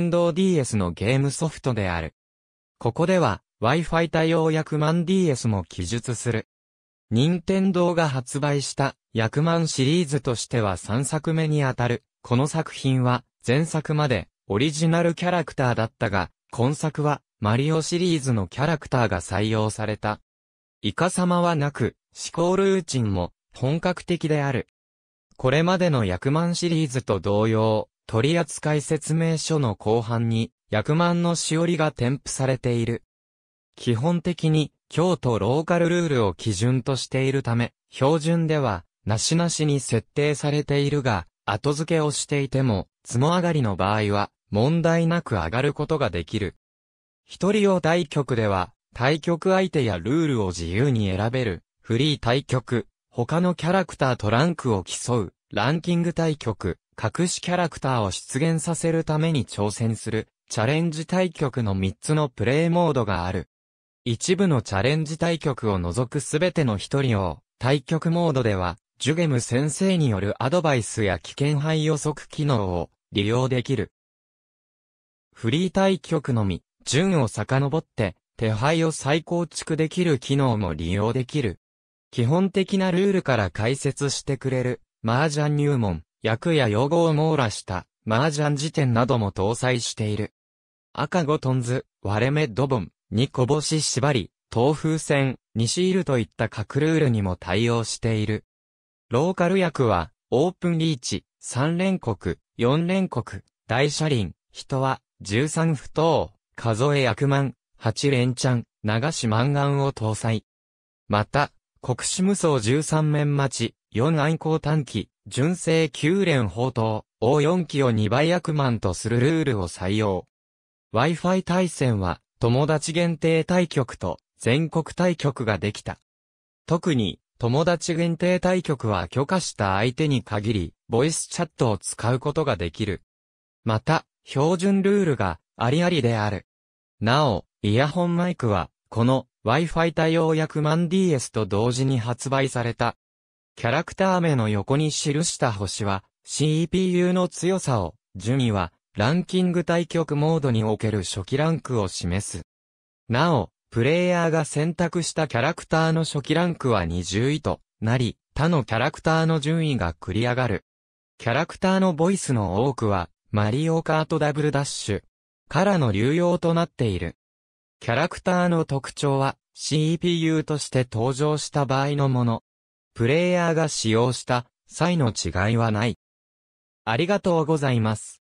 ンドー DS のゲームソフトである。ここでは、Wi-Fi 対応薬ン DS も記述する。任天堂が発売した薬満シリーズとしては3作目にあたる。この作品は前作までオリジナルキャラクターだったが、今作はマリオシリーズのキャラクターが採用された。イカ様はなく、思考ルーチンも本格的である。これまでの薬満シリーズと同様、取扱説明書の後半に、薬満のしおりが添付されている。基本的に、京都ローカルルールを基準としているため、標準では、なしなしに設定されているが、後付けをしていても、つも上がりの場合は、問題なく上がることができる。一人用対局では、対局相手やルールを自由に選べる、フリー対局、他のキャラクターとランクを競う、ランキング対局、隠しキャラクターを出現させるために挑戦する、チャレンジ対局の3つのプレイモードがある。一部のチャレンジ対局を除くすべての一人を、対局モードでは、ジュゲム先生によるアドバイスや危険範予測機能を利用できる。フリー対局のみ、順を遡って、手配を再構築できる機能も利用できる。基本的なルールから解説してくれる、麻雀入門。役や用語を網羅した、麻雀辞典なども搭載している。赤五トンズ、割れ目ドボン、にこぼし縛り、東風船、西イルといった各ルールにも対応している。ローカル役は、オープンリーチ、三連国、四連国、大車輪、人は、十三不等、数え役満、八連チャン、流し満願を搭載。また、国士無双十三面待ち、4暗光短期、純正9連砲塔、O4 機を2倍役満とするルールを採用。Wi-Fi 対戦は、友達限定対局と全国対局ができた。特に、友達限定対局は許可した相手に限り、ボイスチャットを使うことができる。また、標準ルールがありありである。なお、イヤホンマイクは、この Wi-Fi 対応役万 DS と同時に発売された。キャラクター名の横に記した星は、CPU の強さを、順位は、ランキング対局モードにおける初期ランクを示す。なお、プレイヤーが選択したキャラクターの初期ランクは20位となり、他のキャラクターの順位が繰り上がる。キャラクターのボイスの多くは、マリオカートダブルダッシュからの流用となっている。キャラクターの特徴は、CPU として登場した場合のもの。プレイヤーが使用した際の違いはない。ありがとうございます。